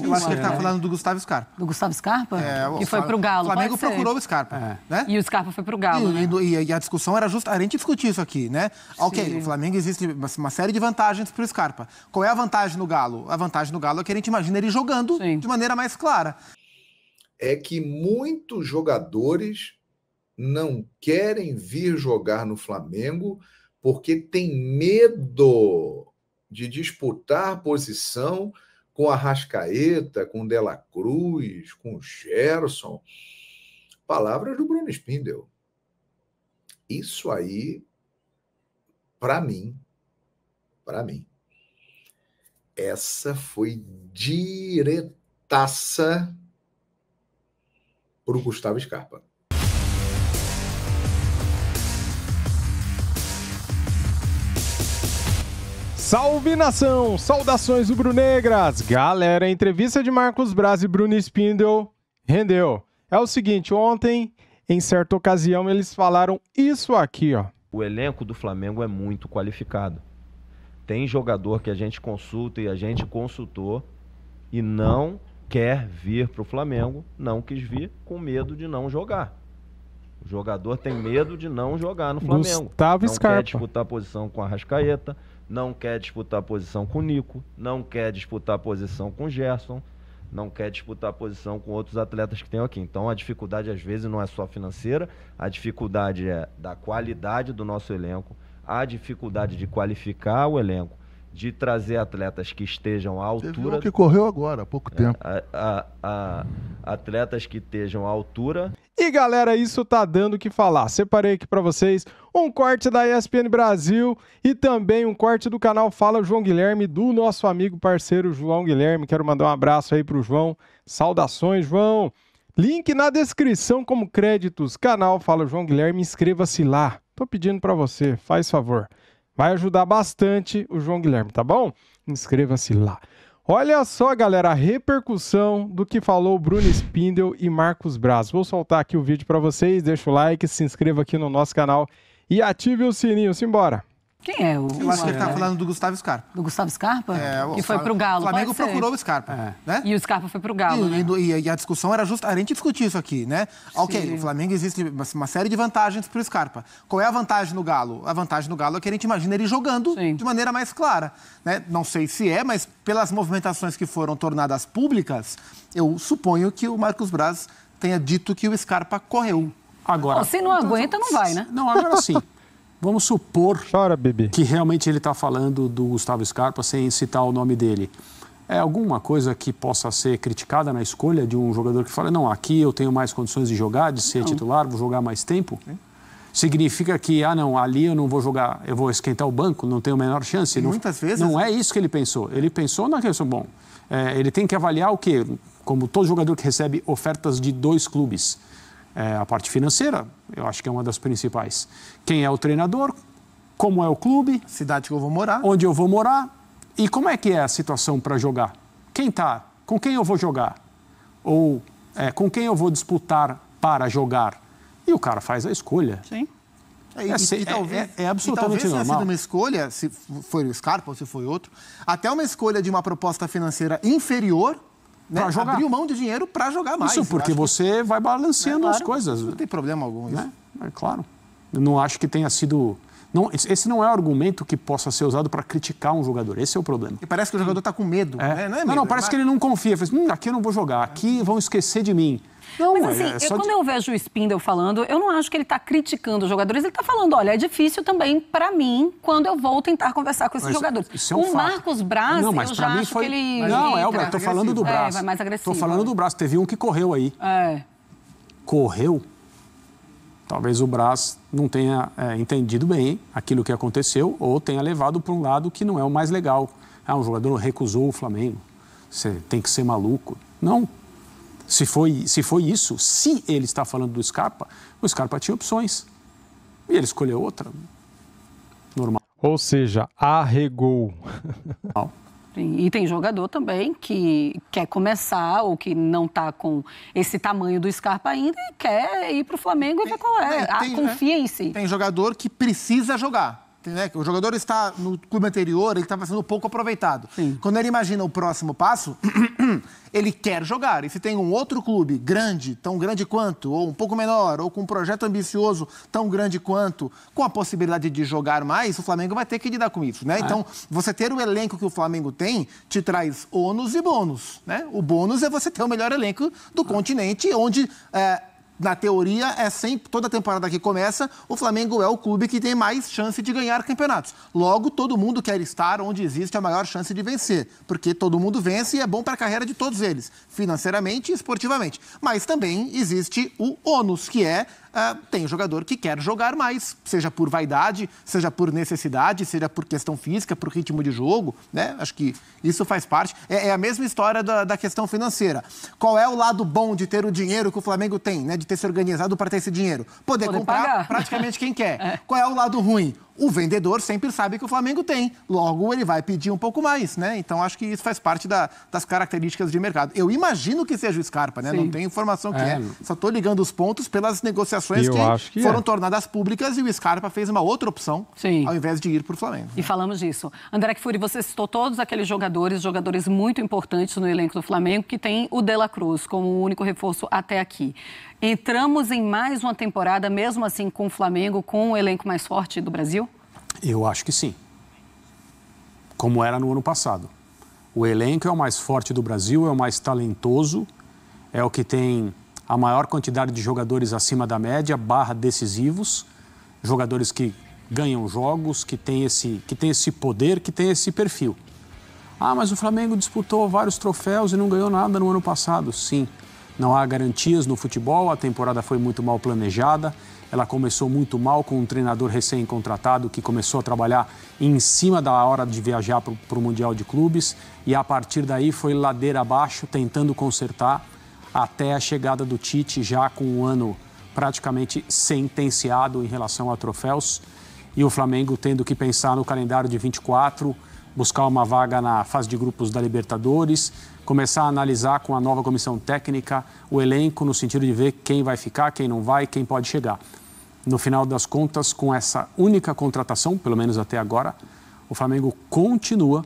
Eu acho que ele está né? falando do Gustavo Scarpa. Do Gustavo Scarpa? É, que foi para o Galo. O Flamengo procurou o Scarpa. É. Né? E o Scarpa foi para o Galo. E, né? e, e, a discussão era justa. A gente discutiu isso aqui, né? Ah, Sim. Ok, o Flamengo existe uma série de vantagens para o Scarpa. Qual é a vantagem no Galo? A vantagem no Galo é que a gente imagina ele jogando Sim. de maneira mais clara. É que muitos jogadores não querem vir jogar no Flamengo porque tem medo de disputar posição com a Rascaeta, com Dela Cruz, com Gerson. Palavras do Bruno Spindel. Isso aí, para mim, para mim, essa foi diretaça para o Gustavo Scarpa. Salve nação! Saudações rubro-negras! Galera, a entrevista de Marcos Braz e Bruno Spindel rendeu. É o seguinte, ontem, em certa ocasião, eles falaram isso aqui, ó. O elenco do Flamengo é muito qualificado. Tem jogador que a gente consulta e a gente consultou e não quer vir para o Flamengo, não quis vir com medo de não jogar. O jogador tem medo de não jogar no Flamengo. Gustavo não Scarpa. quer disputar a posição com a Rascaeta não quer disputar posição com o Nico, não quer disputar posição com o Gerson, não quer disputar posição com outros atletas que tem aqui. Então a dificuldade às vezes não é só financeira, a dificuldade é da qualidade do nosso elenco, a dificuldade de qualificar o elenco de trazer atletas que estejam à altura. Teve um que correu agora, há pouco é, tempo. A, a, a, atletas que estejam à altura. E galera, isso tá dando o que falar. Separei aqui para vocês um corte da ESPN Brasil e também um corte do canal Fala João Guilherme do nosso amigo parceiro João Guilherme. Quero mandar um abraço aí pro João. Saudações, João. Link na descrição como créditos. Canal Fala João Guilherme, inscreva-se lá. Tô pedindo para você, faz favor. Vai ajudar bastante o João Guilherme, tá bom? Inscreva-se lá. Olha só, galera, a repercussão do que falou Bruno Spindel e Marcos Braz. Vou soltar aqui o vídeo para vocês, deixa o like, se inscreva aqui no nosso canal e ative o sininho. Simbora! Quem é o. Eu acho que ele estava tá falando do Gustavo Scarpa. Do Gustavo Scarpa? É, o, que foi para o Galo. O Flamengo procurou o Scarpa. É. Né? E o Scarpa foi para o Galo. E, né? e, e, a discussão era justa. A gente discutiu isso aqui, né? Sim. Ok, o Flamengo existe uma, série de vantagens para o Scarpa. Qual é a vantagem no Galo? A vantagem no Galo é que a gente imagina ele jogando Sim. de maneira mais clara. Né? Não sei se é, mas pelas movimentações que foram tornadas públicas, eu suponho que o Marcos Braz tenha dito que o Scarpa correu. Agora. se não então, aguenta, não vai, né? Não, agora sim. Vamos supor Chora, que realmente ele está falando do Gustavo Scarpa sem citar o nome dele. É alguma coisa que possa ser criticada na escolha de um jogador que fala, não, aqui eu tenho mais condições de jogar, de ser não. titular, vou jogar mais tempo? É. Significa que, ah, não, ali eu não vou jogar, eu vou esquentar o banco, não tenho a menor chance. Não, muitas vezes. Não é. é isso que ele pensou. Ele pensou na questão, bom, é, ele tem que avaliar o quê? Como todo jogador que recebe ofertas de dois clubes é, a parte financeira, eu acho que é uma das principais. Quem é o treinador, como é o clube, cidade que eu vou morar, onde eu vou morar e como é que é a situação para jogar. Quem tá? Com quem eu vou jogar? Ou é, com quem eu vou disputar para jogar? E o cara faz a escolha. Sim. É, é, e, é, talvez, é, é absolutamente e talvez normal. uma escolha, se foi o Scarpa ou se foi outro, até uma escolha de uma proposta financeira inferior né, jogar. abriu mão de dinheiro para jogar mais. Isso, porque você que... vai balanceando claro, as coisas. Não tem problema algum isso. Né? né? É claro. Eu não acho que tenha sido não, esse não é argumento que possa ser usado para criticar um jogador. Esse é o problema. E parece que o jogador está com medo. É. Né? Não, é medo, não, não, é parece é... que ele não confia. Fala, assim, hum, aqui eu não vou jogar, aqui vão esquecer de mim. Não, Mas assim, é, é quando eu vejo o Spindle falando, eu não acho que ele está criticando os jogadores. Ele está falando, olha, é difícil também para mim quando eu vou tentar conversar com esses mas, jogadores. Isso é um o fato. Marcos Braz, não, mas eu já mim acho foi... que ele... Não, é, eu tô falando do Braz. É, vai mais agressivo. Tô falando é. do Braz. Teve um que correu aí. É. Correu? Talvez o Brás não tenha é, entendido bem aquilo que aconteceu ou tenha levado para um lado que não é o mais legal. Ah, um jogador recusou o Flamengo. Você tem que ser maluco. Não. Se foi, se foi isso, se ele está falando do Scarpa, o Scarpa tinha opções. E ele escolheu outra. Normal. Ou seja, arregou. E tem jogador também que quer começar ou que não está com esse tamanho do Scarpa ainda e quer ir para o Flamengo e ver qual é. é tem, ah, é. confia né? em si. Tem jogador que precisa jogar né, o jogador está no clube anterior, ele estava sendo pouco aproveitado. Sim. Quando ele imagina o próximo passo, ele quer jogar. E se tem um outro clube grande, tão grande quanto, ou um pouco menor, ou com um projeto ambicioso tão grande quanto, com a possibilidade de jogar mais, o Flamengo vai ter que lidar com isso, né? É. Então, você ter o elenco que o Flamengo tem te traz ônus e bônus, né? O bônus é você ter o melhor elenco do continente, onde é, na teoria, é sempre, toda temporada que começa, o Flamengo é o clube que tem mais chance de ganhar campeonatos. Logo, todo mundo quer estar onde existe a maior chance de vencer, porque todo mundo vence e é bom para a carreira de todos eles, financeiramente e esportivamente. Mas também existe o ônus, que é ah, tem jogador que quer jogar mais, seja por vaidade, seja por necessidade, seja por questão física, por ritmo de jogo, né? Acho que isso faz parte. É, é a mesma história da, da, questão financeira. Qual é o lado bom de ter o dinheiro que o Flamengo tem, né? De ter se organizado para ter esse dinheiro? Poder, Poder comprar pagar. praticamente quem quer. É. Qual é o lado ruim? o vendedor sempre sabe que o Flamengo tem, logo ele vai pedir um pouco mais, né? Então acho que isso faz parte da, das características de mercado. Eu imagino que seja o Scarpa, né? Sim. Não tenho informação que é. é. Só estou ligando os pontos pelas negociações que, que, foram é. tornadas públicas e o Scarpa fez uma outra opção Sim. ao invés de ir para o Flamengo. E né? falamos disso. André Kfouri, você citou todos aqueles jogadores, jogadores muito importantes no elenco do Flamengo, que tem o Dela Cruz como o único reforço até aqui. Entramos em mais uma temporada, mesmo assim, com o Flamengo, com o elenco mais forte do Brasil? Eu acho que sim. Como era no ano passado. O elenco é o mais forte do Brasil, é o mais talentoso, é o que tem a maior quantidade de jogadores acima da média, barra decisivos, jogadores que ganham jogos, que tem esse, que tem esse poder, que tem esse perfil. Ah, mas o Flamengo disputou vários troféus e não ganhou nada no ano passado. Sim, não há garantias no futebol, a temporada foi muito mal planejada, ela começou muito mal com um treinador recém-contratado que começou a trabalhar em cima da hora de viajar para o Mundial de Clubes e a partir daí foi ladeira abaixo tentando consertar até a chegada do Tite já com um ano praticamente sentenciado em relação a troféus e o Flamengo tendo que pensar no calendário de 24, buscar uma vaga na fase de grupos da Libertadores, começar a analisar com a nova comissão técnica o elenco no sentido de ver quem vai ficar, quem não vai, quem pode chegar. No final das contas, com essa única contratação, pelo menos até agora, o Flamengo continua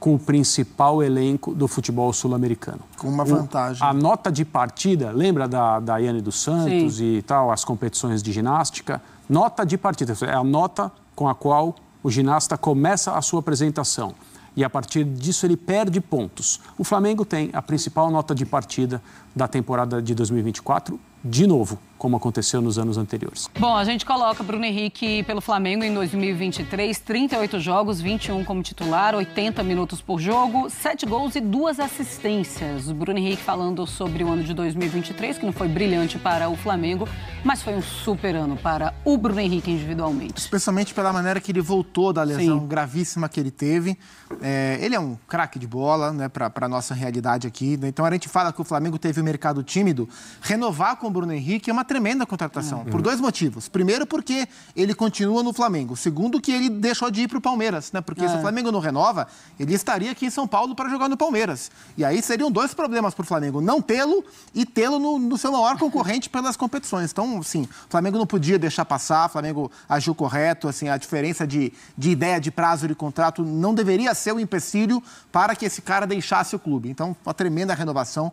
com o principal elenco do futebol sul-americano. Com uma vantagem. O, a nota de partida, lembra da Daiane dos Santos Sim. e tal, as competições de ginástica? Nota de partida, é a nota com a qual o ginasta começa a sua apresentação. E a partir disso ele perde pontos. O Flamengo tem a principal nota de partida da temporada de 2024 de novo, como aconteceu nos anos anteriores. Bom, a gente coloca Bruno Henrique pelo Flamengo em 2023, 38 jogos, 21 como titular, 80 minutos por jogo, 7 gols e 2 assistências. O Bruno Henrique falando sobre o ano de 2023, que não foi brilhante para o Flamengo, mas foi um super ano para o Bruno Henrique individualmente. Especialmente pela maneira que ele voltou da lesão Sim. gravíssima que ele teve. É, ele é um craque de bola, né, para a nossa realidade aqui. Né? Então a gente fala que o Flamengo teve um mercado tímido. Renovar com Bruno Henrique é uma tremenda contratação, é. por dois motivos. Primeiro, porque ele continua no Flamengo. Segundo, que ele deixou de ir para o Palmeiras, né? Porque é. se o é. Flamengo não renova, ele estaria aqui em São Paulo para jogar no Palmeiras. E aí seriam dois problemas para o Flamengo: não tê-lo e tê-lo no, no, seu maior concorrente pelas competições. Então, sim, o Flamengo não podia deixar passar, o Flamengo agiu correto, assim, a diferença de, de ideia de prazo de contrato não deveria ser o um empecilho para que esse cara deixasse o clube. Então, uma tremenda renovação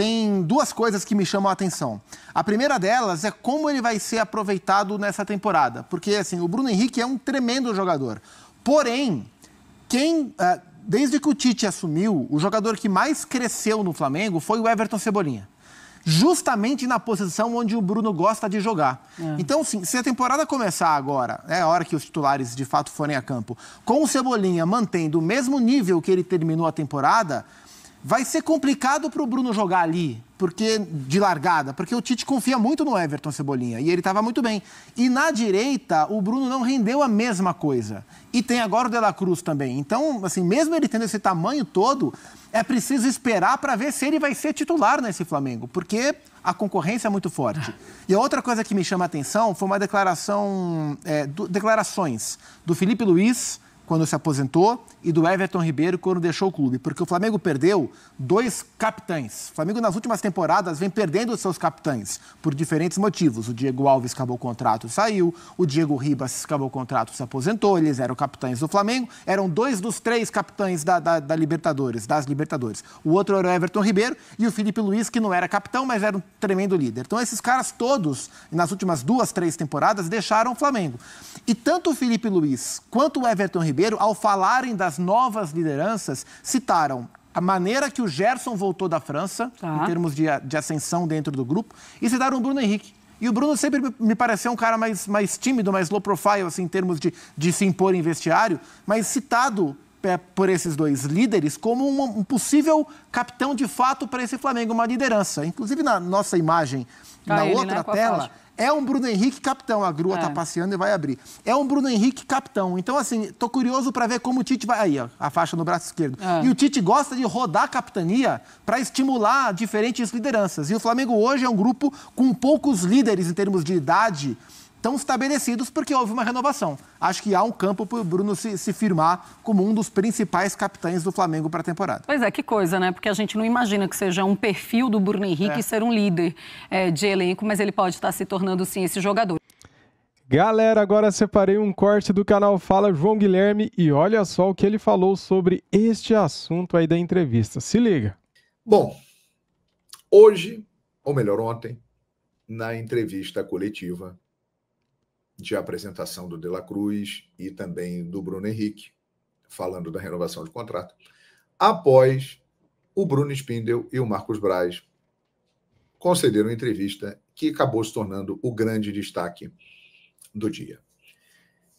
tem duas coisas que me chamam a atenção. A primeira delas é como ele vai ser aproveitado nessa temporada. Porque, assim, o Bruno Henrique é um tremendo jogador. Porém, quem. É, desde que o Tite assumiu, o jogador que mais cresceu no Flamengo foi o Everton Cebolinha justamente na posição onde o Bruno gosta de jogar. É. Então, sim, se a temporada começar agora, é a hora que os titulares de fato forem a campo, com o Cebolinha mantendo o mesmo nível que ele terminou a temporada, Vai ser complicado para o Bruno jogar ali, porque de largada, porque o Tite confia muito no Everton Cebolinha e ele estava muito bem. E na direita, o Bruno não rendeu a mesma coisa. E tem agora o De La Cruz também. Então, assim, mesmo ele tendo esse tamanho todo, é preciso esperar para ver se ele vai ser titular nesse Flamengo, porque a concorrência é muito forte. E a outra coisa que me chama a atenção foi uma declaração, é, do, declarações do Felipe Luiz quando se aposentou e do Everton Ribeiro quando deixou o clube, porque o Flamengo perdeu dois capitães. O Flamengo nas últimas temporadas vem perdendo os seus capitães por diferentes motivos. O Diego Alves acabou o contrato, saiu, o Diego Ribas acabou o contrato, se aposentou, eles eram capitães do Flamengo, eram dois dos três capitães da, da, da Libertadores, das Libertadores. O outro era o Everton Ribeiro e o Felipe Luiz, que não era capitão, mas era um tremendo líder. Então esses caras todos, nas últimas duas, três temporadas, deixaram o Flamengo. E tanto o Felipe Luiz quanto o Everton Ribeiro Ribeiro, ao falarem das novas lideranças, citaram a maneira que o Gerson voltou da França, tá. em termos de, de, ascensão dentro do grupo, e citaram o Bruno Henrique. E o Bruno sempre me pareceu um cara mais, mais tímido, mais low profile, assim, em termos de, de se impor em vestiário, mas citado é, por esses dois líderes como um, possível capitão de fato para esse Flamengo, uma liderança. Inclusive na nossa imagem, tá na ele, né, outra né? tela, é um Bruno Henrique capitão. A grua tá é. tá passeando e vai abrir. É um Bruno Henrique capitão. Então, assim, tô curioso para ver como o Tite vai. Aí, ó, a faixa no braço esquerdo. É. E o Tite gosta de rodar a capitania para estimular diferentes lideranças. E o Flamengo hoje é um grupo com poucos líderes em termos de idade estão estabelecidos porque houve uma renovação. Acho que há um campo para o Bruno se, se, firmar como um dos principais capitães do Flamengo para a temporada. Pois é, que coisa, né? Porque a gente não imagina que seja um perfil do Bruno Henrique é. ser um líder é, de elenco, mas ele pode estar se tornando, sim, esse jogador. Galera, agora separei um corte do canal Fala João Guilherme e olha só o que ele falou sobre este assunto aí da entrevista. Se liga. Bom, hoje, ou melhor, ontem, na entrevista coletiva de apresentação do De La Cruz e também do Bruno Henrique, falando da renovação de contrato, após o Bruno Spindel e o Marcos Braz concederam entrevista que acabou se tornando o grande destaque do dia.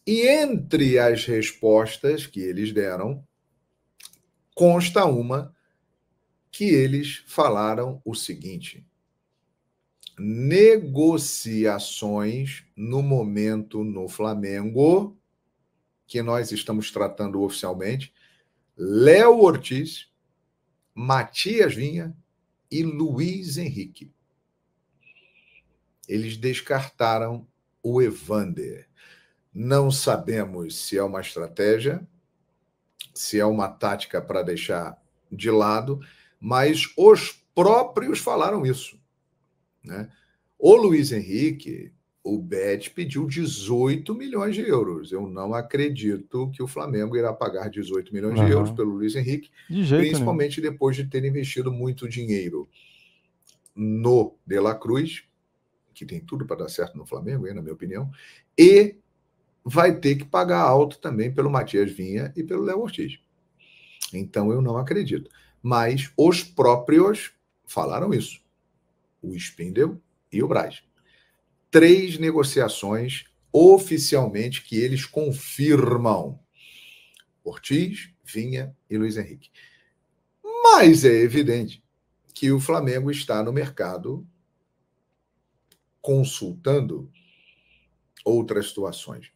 E entre as respostas que eles deram, consta uma que eles falaram o seguinte: negociações no momento no Flamengo, que nós estamos tratando oficialmente, Léo Ortiz, Matias Vinha e Luiz Henrique. Eles descartaram o Evander. Não sabemos se é uma estratégia, se é uma tática para deixar de lado, mas os próprios falaram isso. Né? O Luiz Henrique, o Bet pediu 18 milhões de euros. Eu não acredito que o Flamengo irá pagar 18 milhões uhum. de euros pelo Luiz Henrique, principalmente nenhum. depois de ter investido muito dinheiro no De La Cruz, que tem tudo para dar certo no Flamengo, hein, na minha opinião, e vai ter que pagar alto também pelo Matias Vinha e pelo Léo Ortiz. Então eu não acredito. Mas os próprios falaram isso o Spindel e o Braz. Três negociações oficialmente que eles confirmam. Ortiz, Vinha e Luiz Henrique. Mas é evidente que o Flamengo está no mercado consultando outras situações.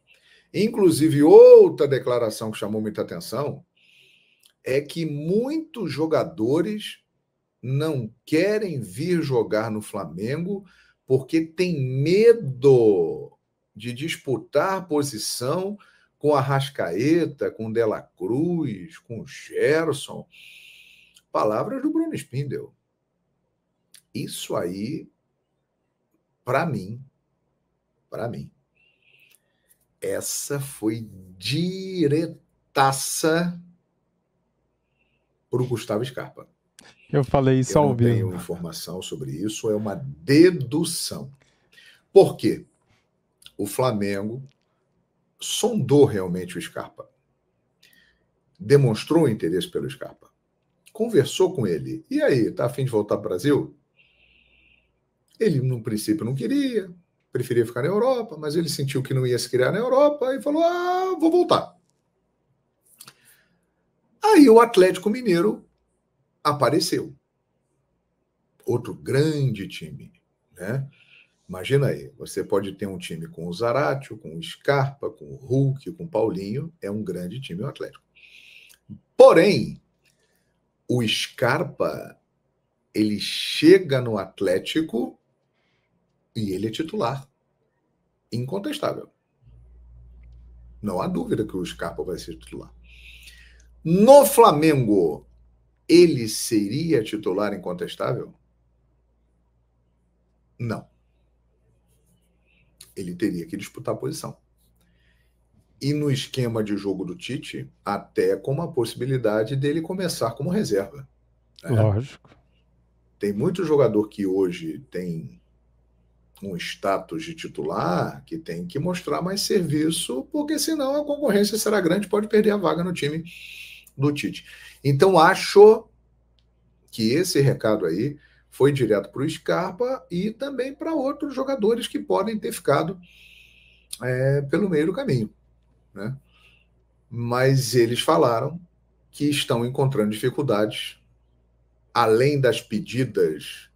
Inclusive, outra declaração que chamou muita atenção é que muitos jogadores não querem vir jogar no Flamengo porque tem medo de disputar posição com a Rascaeta, com Dela Cruz, com Gerson. Palavras do Bruno Spindel. Isso aí, para mim, para mim, essa foi diretaça para o Gustavo Scarpa. Eu falei isso ao vivo. Não tenho informação sobre isso, é uma dedução. Por quê? O Flamengo sondou realmente o Scarpa. Demonstrou interesse pelo Scarpa. Conversou com ele. E aí, tá fim de voltar para o Brasil? Ele, no princípio, não queria, preferia ficar na Europa, mas ele sentiu que não ia se criar na Europa e falou: ah, vou voltar. Aí o Atlético Mineiro apareceu. Outro grande time, né? Imagina aí, você pode ter um time com o Zaratio, com o Scarpa, com o Hulk, com o Paulinho, é um grande time o Atlético. Porém, o Scarpa ele chega no Atlético e ele é titular. Incontestável. Não há dúvida que o Scarpa vai ser titular. No Flamengo, ele seria titular incontestável? Não. Ele teria que disputar a posição. E no esquema de jogo do Tite, até com a possibilidade dele começar como reserva. Né? Lógico. Tem muito jogador que hoje tem um status de titular que tem que mostrar mais serviço, porque senão a concorrência será grande, pode perder a vaga no time do Tite. Então, acho que esse recado aí foi direto para o Scarpa e também para outros jogadores que podem ter ficado é, pelo meio do caminho. Né? Mas eles falaram que estão encontrando dificuldades, além das pedidas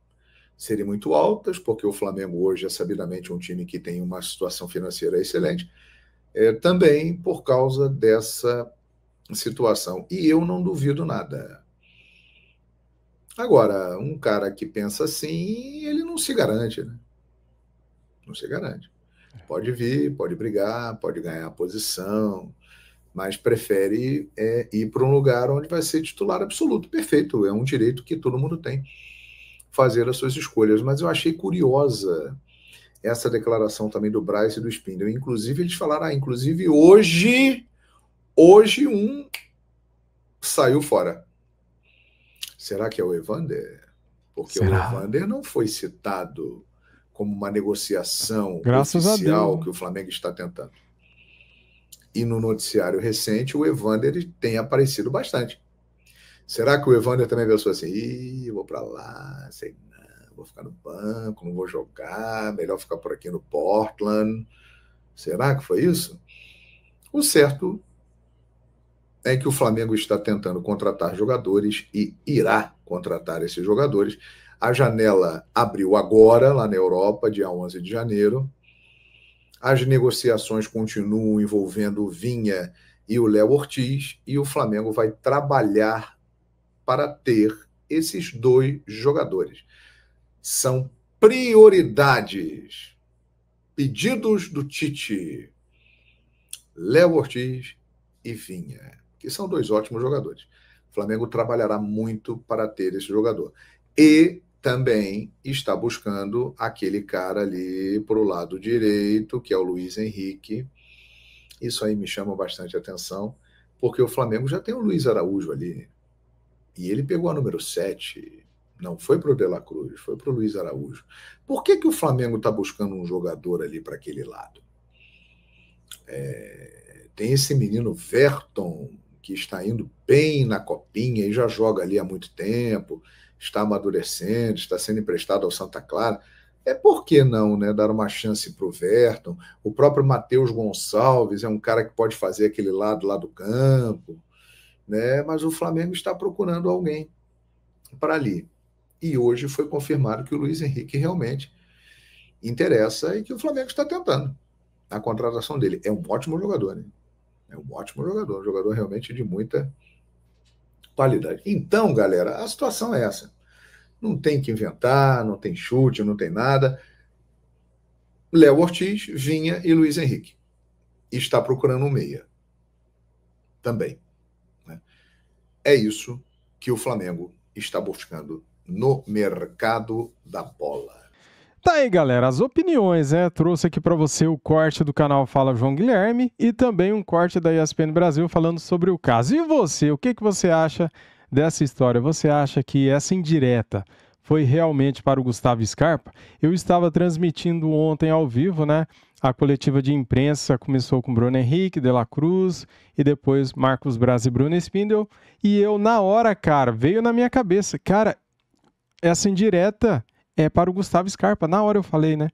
serem muito altas, porque o Flamengo hoje é sabidamente um time que tem uma situação financeira excelente, é, também por causa dessa situação. E eu não duvido nada. Agora, um cara que pensa assim, ele não se garante, né? Não se garante. Pode vir, pode brigar, pode ganhar a posição, mas prefere é, ir para um lugar onde vai ser titular absoluto. Perfeito, é um direito que todo mundo tem fazer as suas escolhas. Mas eu achei curiosa essa declaração também do Braz e do Spindle. Inclusive, eles falaram, ah, inclusive hoje Hoje um saiu fora. Será que é o Evander? Porque Será? o Evander não foi citado como uma negociação Graças oficial que o Flamengo está tentando. E no noticiário recente, o Evander tem aparecido bastante. Será que o Evander também pensou assim? Ih, vou para lá, sei não, vou ficar no banco, não vou jogar, melhor ficar por aqui no Portland. Será que foi isso? O certo é que o Flamengo está tentando contratar jogadores e irá contratar esses jogadores. A janela abriu agora lá na Europa, dia 11 de janeiro. As negociações continuam envolvendo o Vinha e o Léo Ortiz e o Flamengo vai trabalhar para ter esses dois jogadores. São prioridades. Pedidos do Tite, Léo Ortiz e Vinha que são dois ótimos jogadores. O Flamengo trabalhará muito para ter esse jogador. E também está buscando aquele cara ali para o lado direito, que é o Luiz Henrique. Isso aí me chama bastante atenção, porque o Flamengo já tem o Luiz Araújo ali. E ele pegou a número 7. Não foi para o De La Cruz, foi para o Luiz Araújo. Por que, que o Flamengo está buscando um jogador ali para aquele lado? É, tem esse menino Verton, que está indo bem na copinha e já joga ali há muito tempo, está amadurecendo, está sendo emprestado ao Santa Clara. É por que não, né? Dar uma chance para o Verton. O próprio Matheus Gonçalves é um cara que pode fazer aquele lado lá do campo, né? Mas o Flamengo está procurando alguém para ali. E hoje foi confirmado que o Luiz Henrique realmente interessa e que o Flamengo está tentando a contratação dele. É um ótimo jogador, né? É um ótimo jogador, um jogador realmente de muita qualidade. Então, galera, a situação é essa. Não tem que inventar, não tem chute, não tem nada. Léo Ortiz, Vinha e Luiz Henrique. Está procurando um meia. Também. Né? É isso que o Flamengo está buscando no mercado da bola. Tá aí, galera, as opiniões, né? Trouxe aqui para você o corte do canal Fala João Guilherme e também um corte da ESPN Brasil falando sobre o caso. E você, o que, que você acha dessa história? Você acha que essa indireta foi realmente para o Gustavo Scarpa? Eu estava transmitindo ontem ao vivo, né? A coletiva de imprensa começou com Bruno Henrique, De La Cruz e depois Marcos Braz e Bruno Spindel. E eu, na hora, cara, veio na minha cabeça, cara, essa indireta é, para o Gustavo Scarpa. Na hora eu falei, né?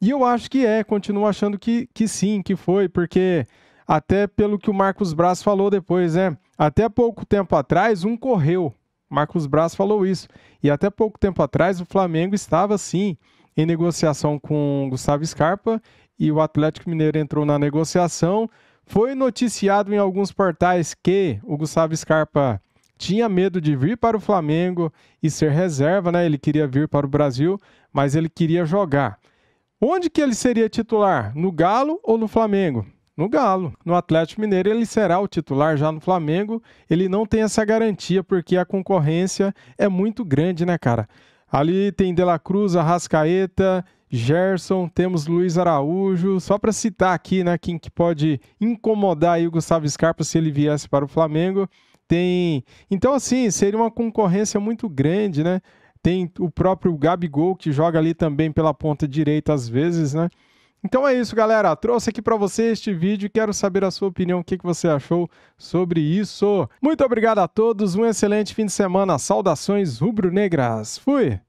E eu acho que é, continuo achando que, que sim, que foi, porque até pelo que o Marcos Braz falou depois, né? Até pouco tempo atrás, um correu. Marcos Braz falou isso. E até pouco tempo atrás, o Flamengo estava, sim, em negociação com Gustavo Scarpa e o Atlético Mineiro entrou na negociação. Foi noticiado em alguns portais que o Gustavo Scarpa tinha medo de vir para o Flamengo e ser reserva, né? Ele queria vir para o Brasil, mas ele queria jogar. Onde que ele seria titular? No Galo ou no Flamengo? No Galo. No Atlético Mineiro ele será o titular já no Flamengo. Ele não tem essa garantia porque a concorrência é muito grande, né, cara? Ali tem De La Cruz, Arrascaeta, Gerson, temos Luiz Araújo, só para citar aqui, né, quem que pode incomodar aí o Gustavo Scarpa se ele viesse para o Flamengo. Tem, então assim, seria uma concorrência muito grande, né? Tem o próprio Gabigol que joga ali também pela ponta direita às vezes, né? Então é isso, galera. Trouxe aqui para você este vídeo quero saber a sua opinião, o que, que você achou sobre isso. Muito obrigado a todos, um excelente fim de semana. Saudações rubro-negras. Fui!